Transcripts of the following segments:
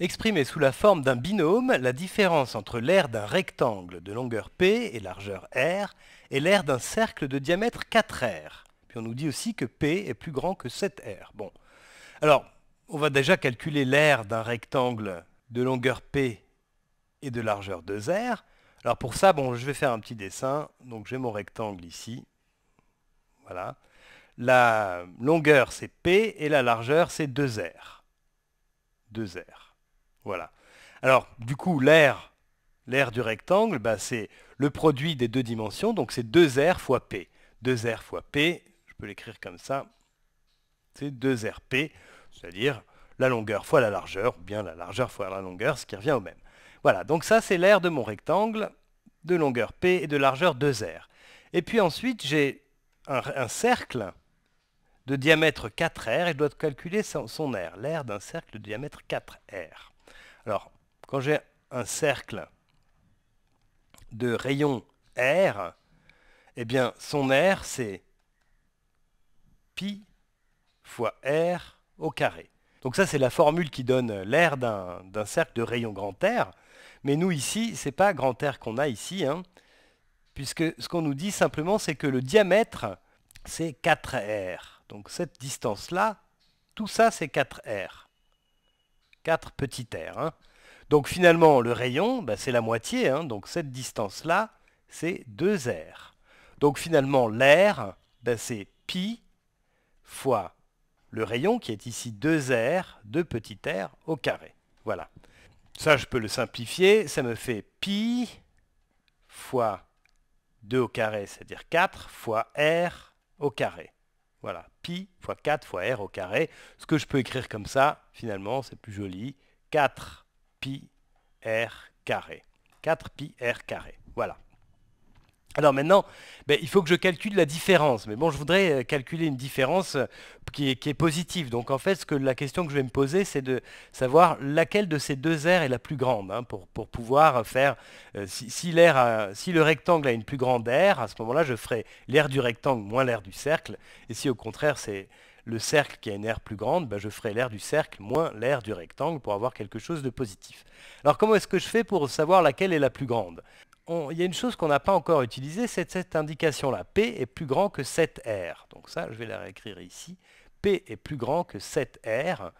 exprimer sous la forme d'un binôme la différence entre l'aire d'un rectangle de longueur P et largeur R et l'aire d'un cercle de diamètre 4R. Puis on nous dit aussi que P est plus grand que 7R. Bon. Alors, on va déjà calculer l'aire d'un rectangle de longueur P et de largeur 2R. Alors pour ça, bon, je vais faire un petit dessin. Donc j'ai mon rectangle ici. Voilà. La longueur, c'est P, et la largeur, c'est 2R. 2R. Voilà. Alors, du coup, l'aire, du rectangle, bah, c'est le produit des deux dimensions, donc c'est 2R fois P. 2R fois P, je peux l'écrire comme ça, c'est 2RP, c'est-à-dire la longueur fois la largeur, ou bien la largeur fois la longueur, ce qui revient au même. Voilà, donc ça c'est l'aire de mon rectangle, de longueur P et de largeur 2R. Et puis ensuite, j'ai un, cercle de diamètre 4R, et je dois calculer son, son aire, l'aire d'un cercle de diamètre 4R. Alors, quand j'ai un cercle de rayon R, eh bien, son R, c'est pi fois R au carré. Donc ça, c'est la formule qui donne l'air d'un cercle de rayon grand R. Mais nous, ici, c'est pas grand R qu'on a ici, hein, puisque ce qu'on nous dit simplement, c'est que le diamètre, c'est 4R. Donc cette distance-là, tout ça, c'est 4R. 4 petits r. Donc finalement, le rayon, bah, c'est la moitié. Hein. donc cette distance-là, c'est 2 r. Donc finalement, l'air, bah, c'est pi fois le rayon qui est ici 2r, 2 petits r au carré. Voilà. Ça, je peux le simplifier. Ça me fait pi fois 2 au carré, c'est-à-dire 4, fois r au carré. Voilà, pi fois 4 fois r au carré. Ce que je peux écrire comme ça, finalement, c'est plus joli. 4 pi r carré. 4 pi r carré. Voilà. Alors maintenant, ben, il faut que je calcule la différence. Mais bon, je voudrais euh, calculer une différence euh, qui est, positive. Donc en fait, ce que, la question que je vais me poser, c'est de savoir laquelle de ces deux aires est la plus grande hein, pour, pouvoir faire... Euh, si, le rectangle a une plus grande aire, à ce moment-là, je ferai l'aire du rectangle moins l'aire du cercle. Et si au contraire, c'est le cercle qui a une aire plus grande, ben, je ferai l'aire du cercle moins l'aire du rectangle pour avoir quelque chose de positif. Alors comment est-ce que je fais pour savoir laquelle est la plus grande il y a une chose qu'on n'a pas encore utilisée, c'est cette indication-là. P est plus grand que 7R. Donc ça, je vais la réécrire ici. P est plus grand que 7R.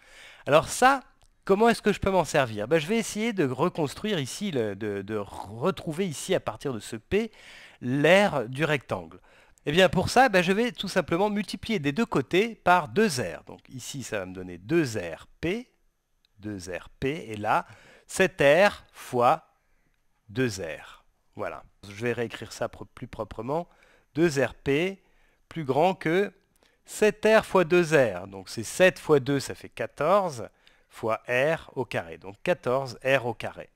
Alors ça, comment est-ce que je peux m'en servir ben, Je vais essayer de reconstruire ici, de, retrouver ici, à partir de ce P, l'air du rectangle. Et eh bien pour ça, ben, je vais tout simplement multiplier des deux côtés par 2R. Donc ici, ça va me donner 2RP, 2RP, et là, 7R fois 2R. Voilà. Je vais réécrire ça plus proprement. 2RP plus grand que 7R fois 2R. Donc c'est 7 fois 2, ça fait 14 fois R au carré. Donc 14R au carré.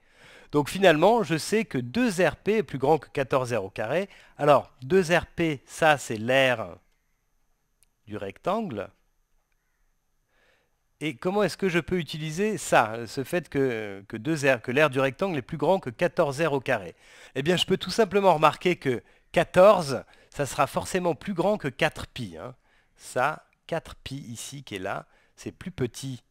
Donc finalement, je sais que 2RP est plus grand que 14R au carré. Alors 2RP, ça c'est l'air du rectangle. Et comment est-ce que je peux utiliser ça, ce fait que, que que l'aire du rectangle est plus grand que 14 r au carré Eh bien, je peux tout simplement remarquer que 14, ça sera forcément plus grand que 4 pi. Hein. Ça, 4 pi ici qui est là, c'est plus petit.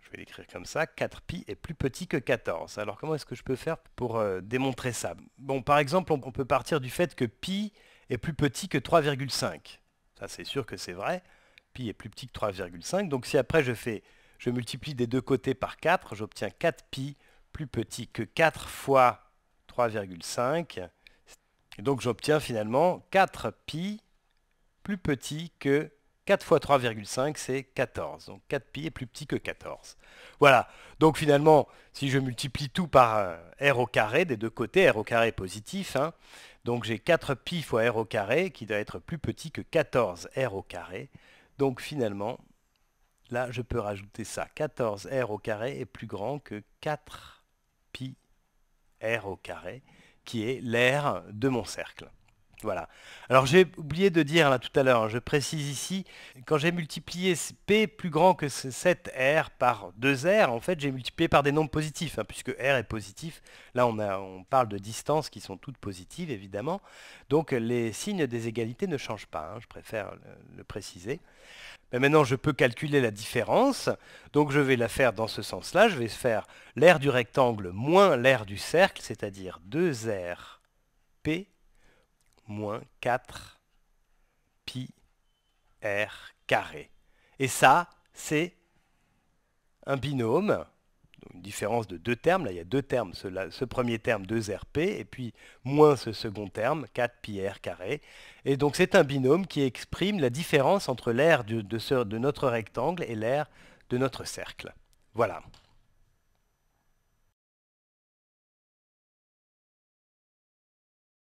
Je vais l'écrire comme ça, 4 pi est plus petit que 14. Alors comment est-ce que je peux faire pour euh, démontrer ça Bon, par exemple, on, on peut partir du fait que pi est plus petit que 3,5. Ça, c'est sûr que c'est vrai pi est plus petit que 3,5. Donc si après je fais, je multiplie des deux côtés par 4, j'obtiens 4 pi plus petit que 4 fois 3,5. Donc j'obtiens finalement 4 pi plus petit que 4 fois 3,5, c'est 14. Donc 4 pi est plus petit que 14. Voilà. Donc finalement, si je multiplie tout par euh, r au carré des deux côtés, r au carré est positif, hein, donc j'ai 4 pi fois r au carré qui doit être plus petit que 14 r au carré. Donc finalement, là, je peux rajouter ça. 14r au carré est plus grand que 4 pi r au carré, qui est l'aire de mon cercle. Voilà. Alors j'ai oublié de dire là tout à l'heure, hein, je précise ici, quand j'ai multiplié P plus grand que 7R par 2R, en fait j'ai multiplié par des nombres positifs, hein, puisque R est positif. Là on, parle de distances qui sont toutes positives évidemment. Donc les signes des égalités ne changent pas, hein, je préfère le, préciser. Mais maintenant, je peux calculer la différence. Donc, je vais la faire dans ce sens-là. Je vais faire l'aire du rectangle moins l'aire du cercle, c'est-à-dire 2 r P moins 4 pi r carré. Et ça, c'est un binôme, une différence de deux termes, là il y a deux termes, ce, ce premier terme 2rp, et puis moins ce second terme, 4 pi r carré. Et donc c'est un binôme qui exprime la différence entre l'air de, de notre rectangle et l'air de notre cercle. Voilà.